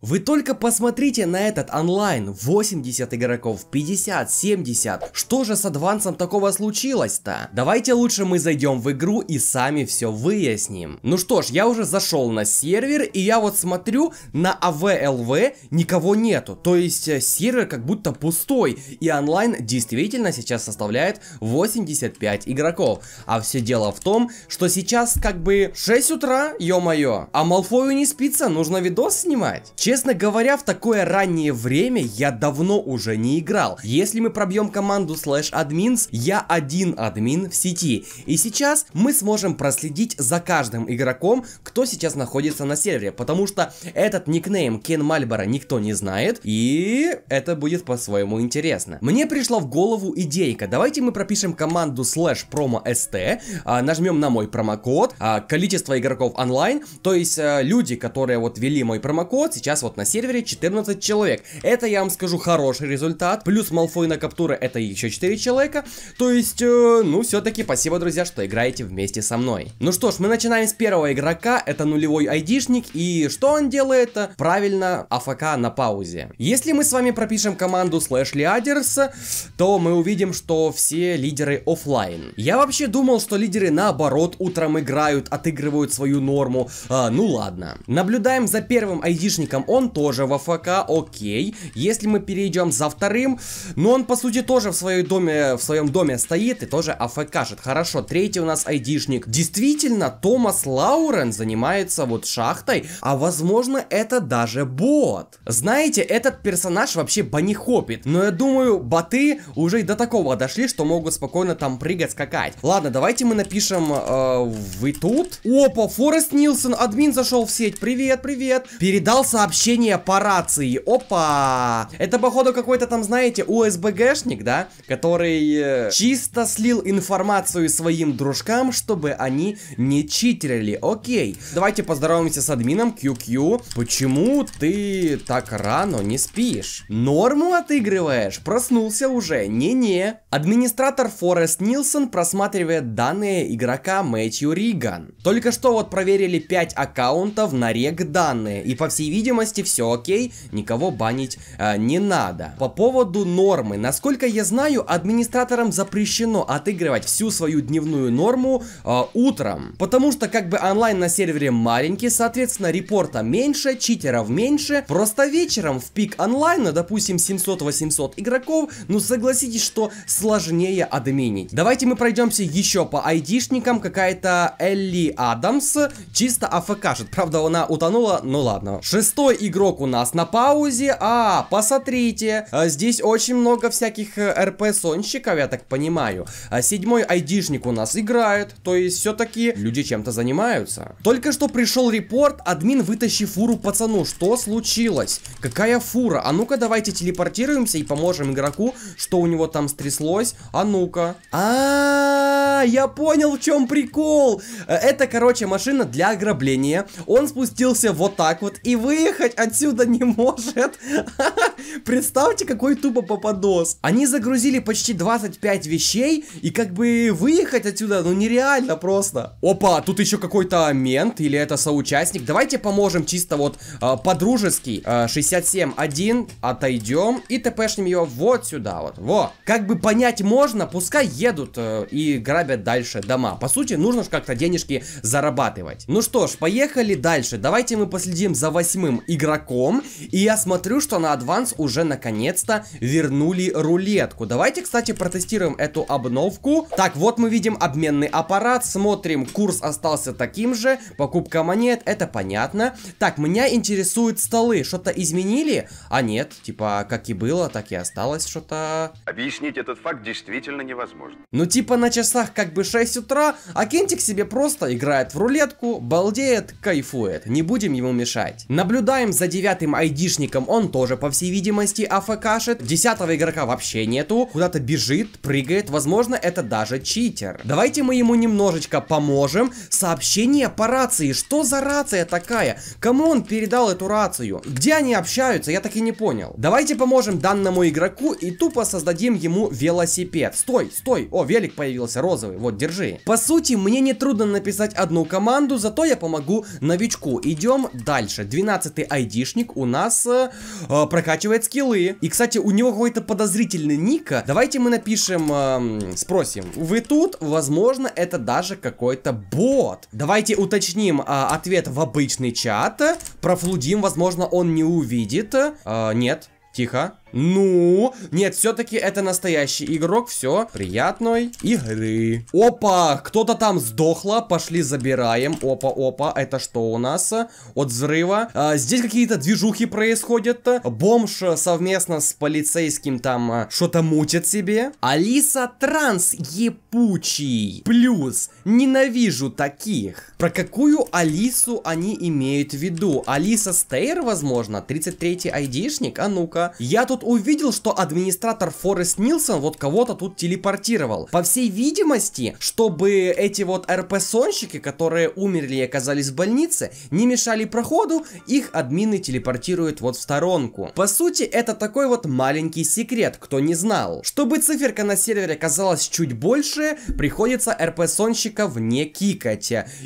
Вы только посмотрите на этот онлайн, 80 игроков, 50, 70, что же с адвансом такого случилось-то? Давайте лучше мы зайдем в игру и сами все выясним. Ну что ж, я уже зашел на сервер и я вот смотрю, на АВЛВ никого нету, то есть э, сервер как будто пустой и онлайн действительно сейчас составляет 85 игроков. А все дело в том, что сейчас как бы 6 утра, ё-моё, а Малфою не спится, нужно видос снимать. Честно говоря, в такое раннее время я давно уже не играл. Если мы пробьем команду slash admins, я один админ в сети. И сейчас мы сможем проследить за каждым игроком, кто сейчас находится на сервере. Потому что этот никнейм Кен Мальборо никто не знает. И это будет по-своему интересно. Мне пришла в голову идейка. Давайте мы пропишем команду slash promo st, нажмем на мой промокод, а, количество игроков онлайн, то есть э, люди, которые вот ввели мой промокод, сейчас сейчас вот на сервере 14 человек. Это, я вам скажу, хороший результат. Плюс Малфой на каптуры это еще 4 человека. То есть, э, ну, все-таки спасибо, друзья, что играете вместе со мной. Ну что ж, мы начинаем с первого игрока. Это нулевой айдишник. И что он делает? Правильно, АФК на паузе. Если мы с вами пропишем команду слэш лиадерс, то мы увидим, что все лидеры офлайн. Я вообще думал, что лидеры наоборот утром играют, отыгрывают свою норму. А, ну ладно. Наблюдаем за первым айдишником он тоже в АФК, окей. Если мы перейдем за вторым, но он, по сути, тоже в, своей доме, в своем доме стоит и тоже АФКшит. Хорошо, третий у нас айдишник. Действительно, Томас Лаурен занимается вот шахтой, а возможно, это даже бот. Знаете, этот персонаж вообще банихопит, но я думаю, боты уже и до такого дошли, что могут спокойно там прыгать, скакать. Ладно, давайте мы напишем, э, вы тут? Опа, Форест Нилсон, админ зашел в сеть, привет, привет. Передал сообщение Сообщение по рации. Опа! Это, походу, какой-то там, знаете, УСБГшник, да? Который э, чисто слил информацию своим дружкам, чтобы они не читерили. Окей. Давайте поздороваемся с админом QQ. Почему ты так рано не спишь? Норму отыгрываешь? Проснулся уже? Не-не. Администратор Форест Нилсон просматривает данные игрока Мэтью Риган. Только что вот проверили 5 аккаунтов на рег данные. И по всей видимости власти, все окей, никого банить э, не надо. По поводу нормы. Насколько я знаю, администраторам запрещено отыгрывать всю свою дневную норму э, утром. Потому что как бы онлайн на сервере маленький, соответственно, репорта меньше, читеров меньше. Просто вечером в пик онлайна, допустим, 700-800 игроков, ну согласитесь, что сложнее админить. Давайте мы пройдемся еще по айдишникам. Какая-то Элли Адамс чисто АФКшит. Правда, она утонула, ну ладно. Шестой игрок у нас на паузе. А, посмотрите, а, здесь очень много всяких э, РП-сонщиков, я так понимаю. А, седьмой айдишник у нас играет, то есть все-таки люди чем-то занимаются. Только что пришел репорт, админ вытащи фуру пацану. Что случилось? Какая фура? А ну-ка давайте телепортируемся и поможем игроку, что у него там стряслось. А ну-ка. А, а, я понял, в чем прикол. Э, это, короче, машина для ограбления. Он спустился вот так вот и выехал уехать отсюда не может. Представьте, какой тупо попадос. Они загрузили почти 25 вещей, и как бы выехать отсюда, ну нереально просто. Опа, тут еще какой-то мент, или это соучастник. Давайте поможем чисто вот э, по-дружески. Э, 67-1, отойдем и тпшнем ее вот сюда вот. Во. Как бы понять можно, пускай едут э, и грабят дальше дома. По сути, нужно же как-то денежки зарабатывать. Ну что ж, поехали дальше. Давайте мы последим за восьмым игроком. И я смотрю, что на Advance уже наконец-то вернули рулетку. Давайте, кстати, протестируем эту обновку. Так, вот мы видим обменный аппарат. Смотрим, курс остался таким же. Покупка монет, это понятно. Так, меня интересуют столы. Что-то изменили? А нет, типа, как и было, так и осталось что-то. Объяснить этот факт действительно невозможно. Ну, типа, на часах как бы 6 утра, а Кентик себе просто играет в рулетку, балдеет, кайфует. Не будем ему мешать. Наблюдая наблюдаем за девятым айдишником, он тоже, по всей видимости, АФКшит. Десятого игрока вообще нету, куда-то бежит, прыгает, возможно, это даже читер. Давайте мы ему немножечко поможем. Сообщение по рации, что за рация такая? Кому он передал эту рацию? Где они общаются, я так и не понял. Давайте поможем данному игроку и тупо создадим ему велосипед. Стой, стой, о, велик появился розовый, вот, держи. По сути, мне нетрудно написать одну команду, зато я помогу новичку. Идем дальше. 12 айдишник у нас э, э, прокачивает скиллы. И, кстати, у него какой-то подозрительный ник. Давайте мы напишем, э, спросим. Вы тут? Возможно, это даже какой-то бот. Давайте уточним э, ответ в обычный чат. Профлудим, возможно, он не увидит. Э, нет, тихо. Ну, нет, все-таки это настоящий игрок. Все, приятной игры. Опа, кто-то там сдохло. Пошли забираем. Опа, опа, это что у нас? От взрыва. А, здесь какие-то движухи происходят. Бомж совместно с полицейским там а, что-то мутит себе. Алиса транс епучий. Плюс, ненавижу таких. Про какую Алису они имеют в виду? Алиса Стейр, возможно? 33-й айдишник? А ну-ка. Я тут тут увидел, что администратор Форест Нилсон вот кого-то тут телепортировал. По всей видимости, чтобы эти вот РП-сонщики, которые умерли и оказались в больнице, не мешали проходу, их админы телепортируют вот в сторонку. По сути, это такой вот маленький секрет, кто не знал. Чтобы циферка на сервере оказалась чуть больше, приходится РП-сонщика вне кикать.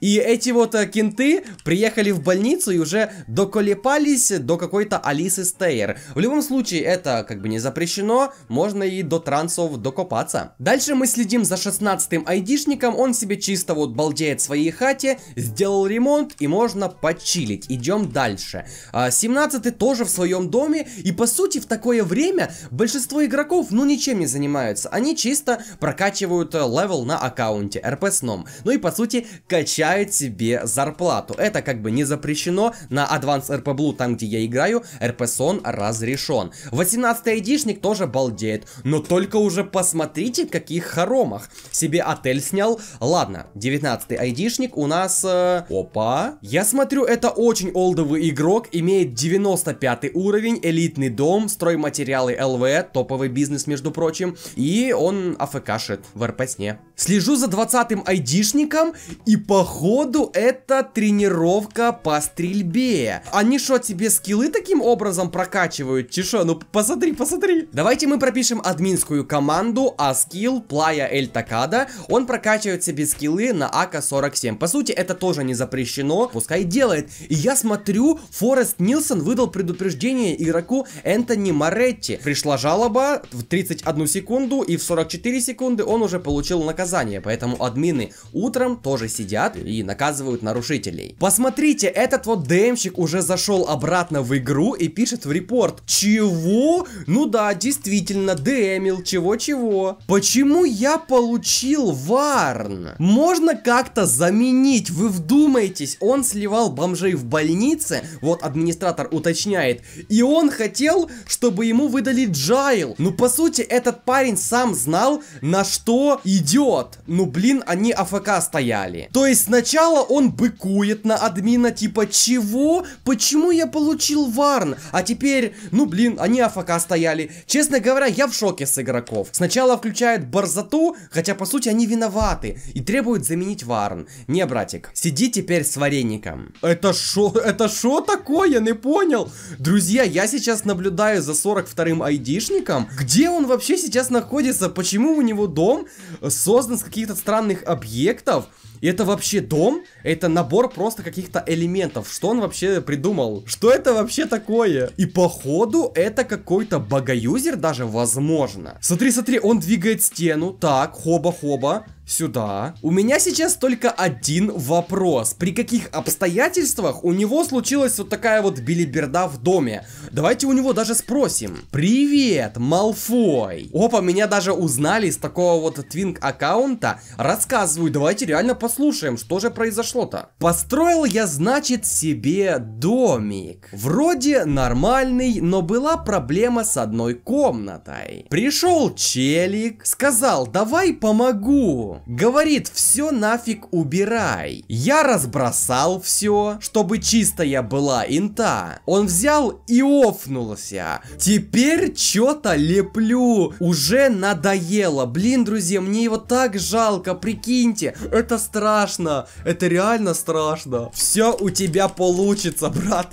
И эти вот э, кенты приехали в больницу и уже доколепались до какой-то Алисы Стейер. В любом случае, это как бы не запрещено, можно и до трансов докопаться. Дальше мы следим за 16-м айдишником, он себе чисто вот балдеет в своей хате, сделал ремонт и можно почилить. Идем дальше. 17-й а, тоже в своем доме и по сути в такое время большинство игроков ну ничем не занимаются, они чисто прокачивают э, левел на аккаунте РП сном, ну и по сути качают себе зарплату. Это как бы не запрещено, на Advanced RP Blue, там где я играю, РП сон разрешен. 18 айдишник тоже балдеет. Но только уже посмотрите, каких хоромах. Себе отель снял. Ладно, 19 айдишник у нас... Э... Опа. Я смотрю, это очень олдовый игрок. Имеет 95 уровень, элитный дом, стройматериалы ЛВ, топовый бизнес, между прочим. И он АФКшит в РП-сне. Слежу за 20-м айдишником, и походу это тренировка по стрельбе. Они что, тебе скиллы таким образом прокачивают? тише? ну Посмотри, посмотри. Давайте мы пропишем админскую команду, а скилл Плая Эль Такада, он прокачивает себе скиллы на АК-47. По сути, это тоже не запрещено, пускай делает. И я смотрю, Форест Нилсон выдал предупреждение игроку Энтони Моретти. Пришла жалоба в 31 секунду, и в 44 секунды он уже получил наказание. Поэтому админы утром тоже сидят и наказывают нарушителей. Посмотрите, этот вот ДМщик уже зашел обратно в игру и пишет в репорт. Чего? Ну да, действительно, демил, чего-чего. Почему я получил варн? Можно как-то заменить, вы вдумайтесь, он сливал бомжей в больнице, вот администратор уточняет, и он хотел, чтобы ему выдали джайл. Ну, по сути, этот парень сам знал, на что идет. Ну, блин, они АФК стояли. То есть сначала он быкует на админа, типа, чего? Почему я получил варн? А теперь, ну, блин, они АФК пока стояли. Честно говоря, я в шоке с игроков. Сначала включают Барзату, хотя по сути они виноваты, и требуют заменить Варн. Не, братик, сиди теперь с вареником. Это шо, это шо такое, я не понял. Друзья, я сейчас наблюдаю за 42-м айдишником. Где он вообще сейчас находится? Почему у него дом создан с каких-то странных объектов? Это вообще дом? Это набор просто каких-то элементов. Что он вообще придумал? Что это вообще такое? И походу это какой-то богоюзер даже возможно. Смотри, смотри, он двигает стену. Так, хоба-хоба сюда. У меня сейчас только один вопрос. При каких обстоятельствах у него случилась вот такая вот билиберда в доме? Давайте у него даже спросим. Привет, Малфой. Опа, меня даже узнали из такого вот твинг аккаунта. Рассказываю, давайте реально послушаем, что же произошло-то. Построил я, значит, себе домик. Вроде нормальный, но была проблема с одной комнатой. Пришел челик, сказал, давай помогу. Говорит, все нафиг убирай. Я разбросал все, чтобы чистая была инта. Он взял и офнулся. Теперь что-то леплю. Уже надоело. Блин, друзья, мне его так жалко, прикиньте. Это страшно. Это реально страшно. Все у тебя получится, брат.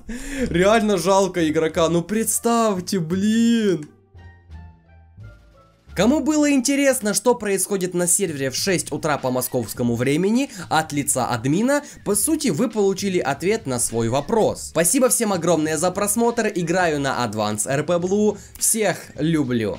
Реально жалко игрока. Ну представьте, блин. Кому было интересно, что происходит на сервере в 6 утра по московскому времени, от лица админа, по сути вы получили ответ на свой вопрос. Спасибо всем огромное за просмотр, играю на Advance RP Blue, всех люблю.